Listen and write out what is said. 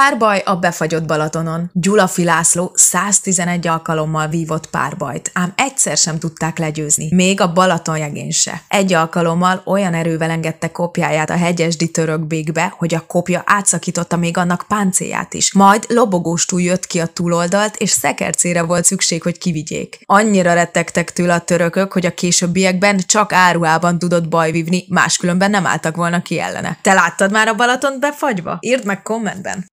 Párbaj a befagyott Balatonon. Gyulafi László 111 alkalommal vívott párbajt, ám egyszer sem tudták legyőzni, még a jegén se. Egy alkalommal olyan erővel engedte kopjáját a hegyesdi török bégbe, hogy a kopja átszakította még annak páncéját is. Majd lobogóstúl jött ki a túloldalt, és szekercére volt szükség, hogy kivigyék. Annyira rettegtek tőle a törökök, hogy a későbbiekben csak áruában tudott bajvívni, máskülönben nem álltak volna ki ellene. Te láttad már a Balatont befagyva? Írd meg kommentben!